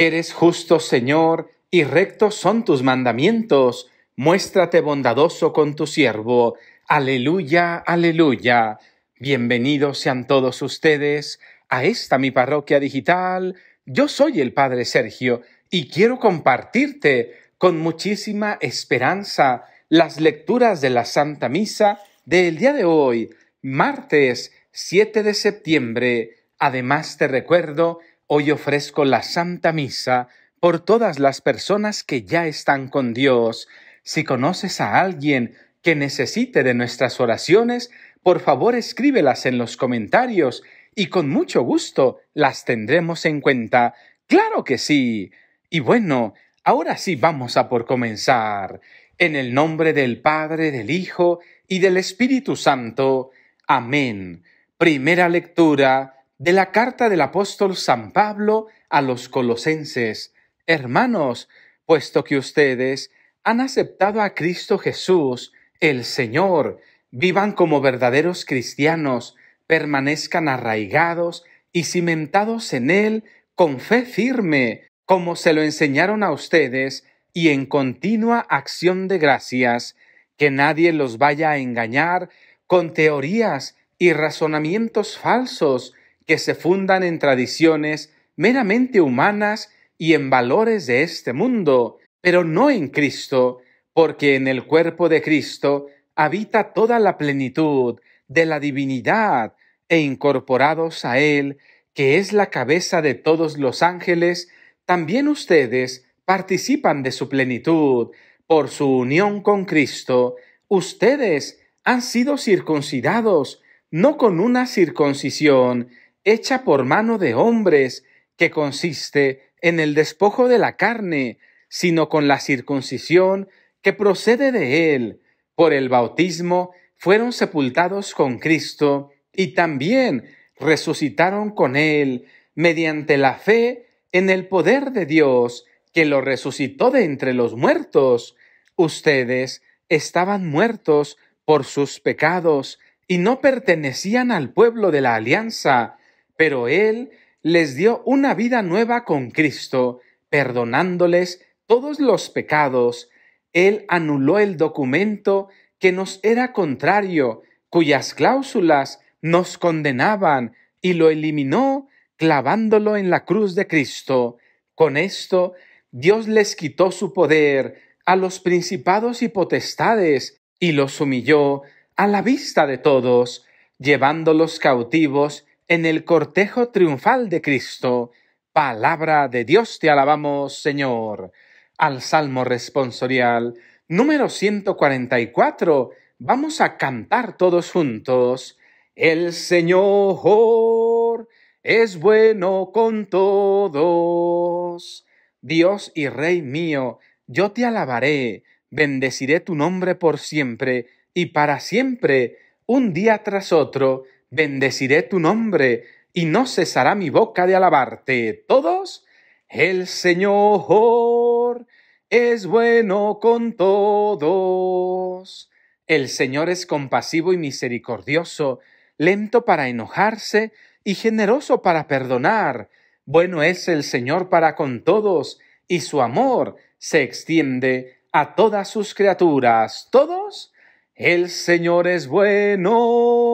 Eres justo, Señor, y rectos son tus mandamientos. Muéstrate bondadoso con tu siervo. Aleluya, aleluya. Bienvenidos sean todos ustedes a esta mi parroquia digital. Yo soy el Padre Sergio y quiero compartirte con muchísima esperanza las lecturas de la Santa Misa del día de hoy, martes 7 de septiembre. Además te recuerdo Hoy ofrezco la Santa Misa por todas las personas que ya están con Dios. Si conoces a alguien que necesite de nuestras oraciones, por favor escríbelas en los comentarios y con mucho gusto las tendremos en cuenta. Claro que sí. Y bueno, ahora sí vamos a por comenzar. En el nombre del Padre, del Hijo y del Espíritu Santo. Amén. Primera lectura de la carta del apóstol San Pablo a los colosenses, Hermanos, puesto que ustedes han aceptado a Cristo Jesús, el Señor, vivan como verdaderos cristianos, permanezcan arraigados y cimentados en Él con fe firme, como se lo enseñaron a ustedes, y en continua acción de gracias, que nadie los vaya a engañar con teorías y razonamientos falsos, que se fundan en tradiciones meramente humanas y en valores de este mundo, pero no en Cristo, porque en el cuerpo de Cristo habita toda la plenitud de la divinidad e incorporados a Él, que es la cabeza de todos los ángeles, también ustedes participan de su plenitud por su unión con Cristo. Ustedes han sido circuncidados, no con una circuncisión hecha por mano de hombres, que consiste en el despojo de la carne, sino con la circuncisión que procede de él. Por el bautismo fueron sepultados con Cristo y también resucitaron con él mediante la fe en el poder de Dios que lo resucitó de entre los muertos. Ustedes estaban muertos por sus pecados y no pertenecían al pueblo de la alianza pero Él les dio una vida nueva con Cristo, perdonándoles todos los pecados. Él anuló el documento que nos era contrario, cuyas cláusulas nos condenaban, y lo eliminó clavándolo en la cruz de Cristo. Con esto, Dios les quitó su poder a los principados y potestades, y los humilló a la vista de todos, llevándolos cautivos en el cortejo triunfal de Cristo. Palabra de Dios te alabamos, Señor. Al Salmo responsorial número 144 vamos a cantar todos juntos. El Señor es bueno con todos. Dios y Rey mío, yo te alabaré, bendeciré tu nombre por siempre y para siempre, un día tras otro, bendeciré tu nombre, y no cesará mi boca de alabarte. Todos, el Señor es bueno con todos. El Señor es compasivo y misericordioso, lento para enojarse y generoso para perdonar. Bueno es el Señor para con todos, y su amor se extiende a todas sus criaturas. Todos, el Señor es bueno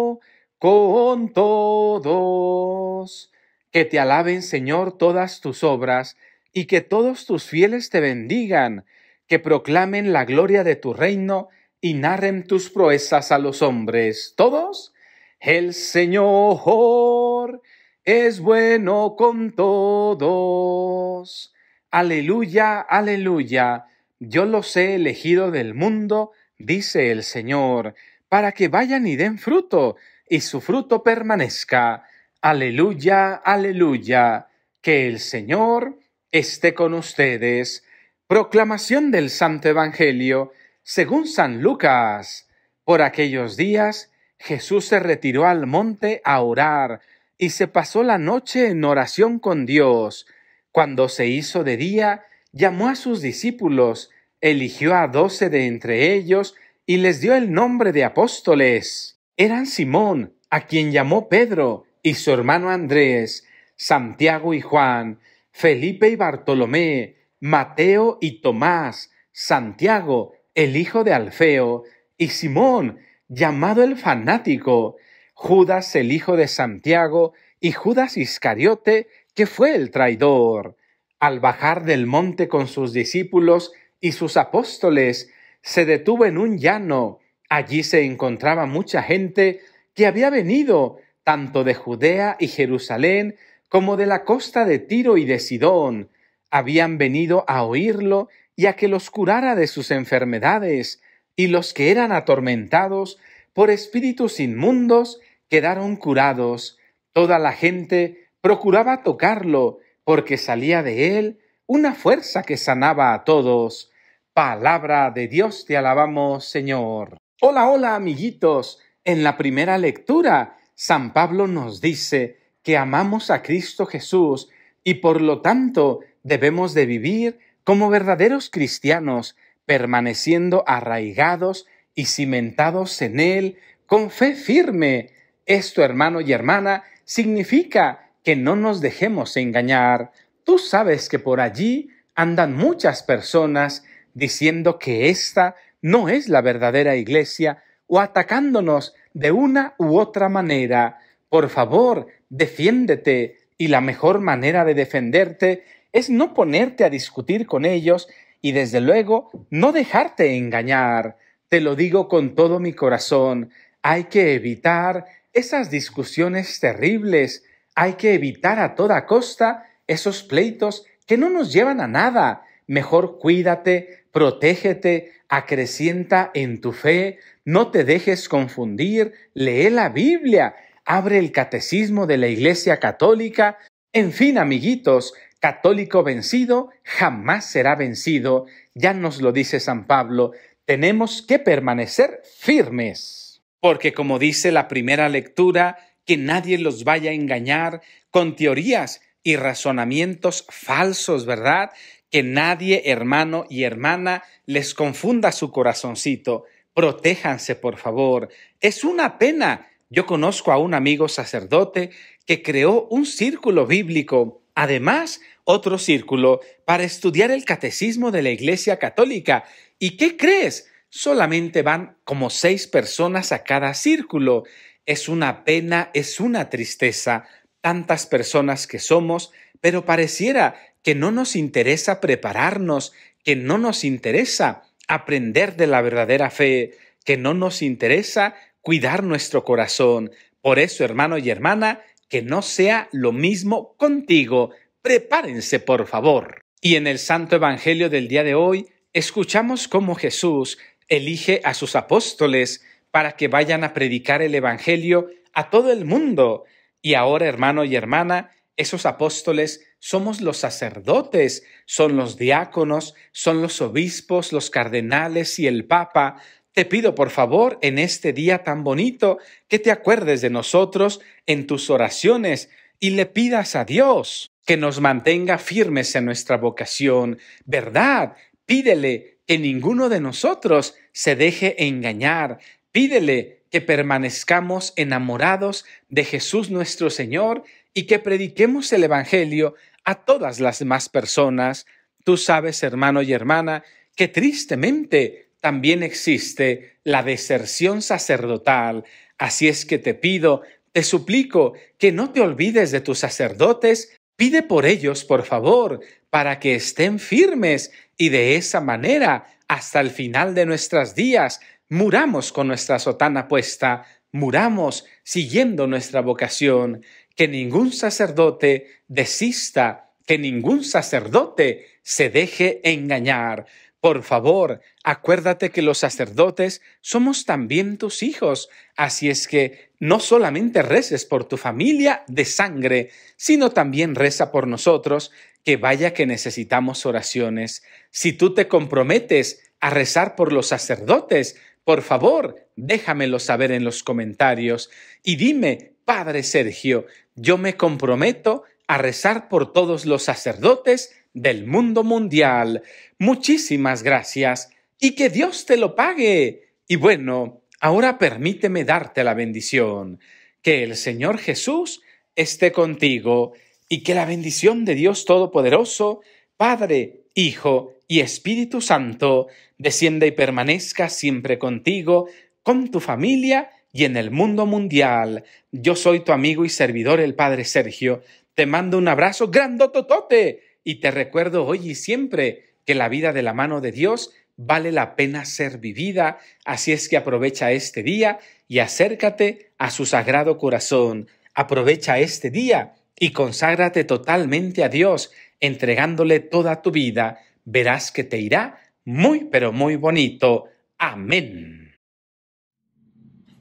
con todos. Que te alaben, Señor, todas tus obras, y que todos tus fieles te bendigan, que proclamen la gloria de tu reino y narren tus proezas a los hombres. Todos, el Señor es bueno con todos. Aleluya, aleluya. Yo los he elegido del mundo, dice el Señor, para que vayan y den fruto y su fruto permanezca. Aleluya, aleluya. Que el Señor esté con ustedes. Proclamación del Santo Evangelio, según San Lucas. Por aquellos días Jesús se retiró al monte a orar y se pasó la noche en oración con Dios. Cuando se hizo de día, llamó a sus discípulos, eligió a doce de entre ellos y les dio el nombre de apóstoles eran Simón, a quien llamó Pedro, y su hermano Andrés, Santiago y Juan, Felipe y Bartolomé, Mateo y Tomás, Santiago, el hijo de Alfeo, y Simón, llamado el fanático, Judas el hijo de Santiago, y Judas Iscariote, que fue el traidor. Al bajar del monte con sus discípulos y sus apóstoles, se detuvo en un llano, Allí se encontraba mucha gente que había venido tanto de Judea y Jerusalén como de la costa de Tiro y de Sidón. Habían venido a oírlo y a que los curara de sus enfermedades, y los que eran atormentados por espíritus inmundos quedaron curados. Toda la gente procuraba tocarlo, porque salía de él una fuerza que sanaba a todos. Palabra de Dios te alabamos, Señor. Hola, hola amiguitos. En la primera lectura, San Pablo nos dice que amamos a Cristo Jesús y por lo tanto debemos de vivir como verdaderos cristianos, permaneciendo arraigados y cimentados en Él con fe firme. Esto, hermano y hermana, significa que no nos dejemos engañar. Tú sabes que por allí andan muchas personas diciendo que esta no es la verdadera iglesia o atacándonos de una u otra manera. Por favor, defiéndete y la mejor manera de defenderte es no ponerte a discutir con ellos y desde luego no dejarte engañar. Te lo digo con todo mi corazón, hay que evitar esas discusiones terribles, hay que evitar a toda costa esos pleitos que no nos llevan a nada. Mejor cuídate, protégete, acrecienta en tu fe, no te dejes confundir, lee la Biblia, abre el catecismo de la Iglesia Católica. En fin, amiguitos, católico vencido jamás será vencido, ya nos lo dice San Pablo, tenemos que permanecer firmes. Porque como dice la primera lectura, que nadie los vaya a engañar con teorías y razonamientos falsos, ¿verdad? que nadie, hermano y hermana, les confunda su corazoncito. Protéjanse, por favor. Es una pena. Yo conozco a un amigo sacerdote que creó un círculo bíblico, además otro círculo para estudiar el catecismo de la Iglesia Católica. ¿Y qué crees? Solamente van como seis personas a cada círculo. Es una pena, es una tristeza tantas personas que somos, pero pareciera que no nos interesa prepararnos, que no nos interesa aprender de la verdadera fe, que no nos interesa cuidar nuestro corazón. Por eso, hermano y hermana, que no sea lo mismo contigo. Prepárense, por favor. Y en el Santo Evangelio del día de hoy, escuchamos cómo Jesús elige a sus apóstoles para que vayan a predicar el Evangelio a todo el mundo y ahora, hermano y hermana, esos apóstoles somos los sacerdotes, son los diáconos, son los obispos, los cardenales y el papa. Te pido, por favor, en este día tan bonito, que te acuerdes de nosotros en tus oraciones y le pidas a Dios que nos mantenga firmes en nuestra vocación. ¿Verdad? Pídele que ninguno de nosotros se deje engañar. Pídele que permanezcamos enamorados de Jesús nuestro Señor y que prediquemos el Evangelio a todas las demás personas. Tú sabes, hermano y hermana, que tristemente también existe la deserción sacerdotal. Así es que te pido, te suplico, que no te olvides de tus sacerdotes, pide por ellos, por favor, para que estén firmes y de esa manera, hasta el final de nuestros días, muramos con nuestra sotana puesta, muramos siguiendo nuestra vocación, que ningún sacerdote desista, que ningún sacerdote se deje engañar. Por favor, acuérdate que los sacerdotes somos también tus hijos, así es que no solamente reces por tu familia de sangre, sino también reza por nosotros, que vaya que necesitamos oraciones. Si tú te comprometes a rezar por los sacerdotes, por favor, déjamelo saber en los comentarios y dime, Padre Sergio, yo me comprometo a rezar por todos los sacerdotes del mundo mundial. Muchísimas gracias y que Dios te lo pague. Y bueno, ahora permíteme darte la bendición. Que el Señor Jesús esté contigo y que la bendición de Dios Todopoderoso, Padre, Hijo y Espíritu Santo, descienda y permanezca siempre contigo, con tu familia y en el mundo mundial. Yo soy tu amigo y servidor el Padre Sergio. Te mando un abrazo grandototote y te recuerdo hoy y siempre que la vida de la mano de Dios vale la pena ser vivida, así es que aprovecha este día y acércate a su sagrado corazón. Aprovecha este día y conságrate totalmente a Dios, entregándole toda tu vida verás que te irá muy, pero muy bonito. Amén.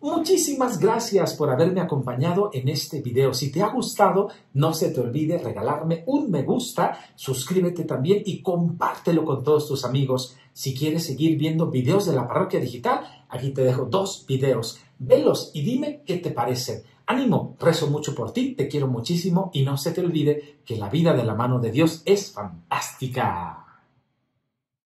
Muchísimas gracias por haberme acompañado en este video. Si te ha gustado, no se te olvide regalarme un me gusta, suscríbete también y compártelo con todos tus amigos. Si quieres seguir viendo videos de la parroquia digital, aquí te dejo dos videos. Velos y dime qué te parecen. Ánimo, rezo mucho por ti, te quiero muchísimo y no se te olvide que la vida de la mano de Dios es fantástica.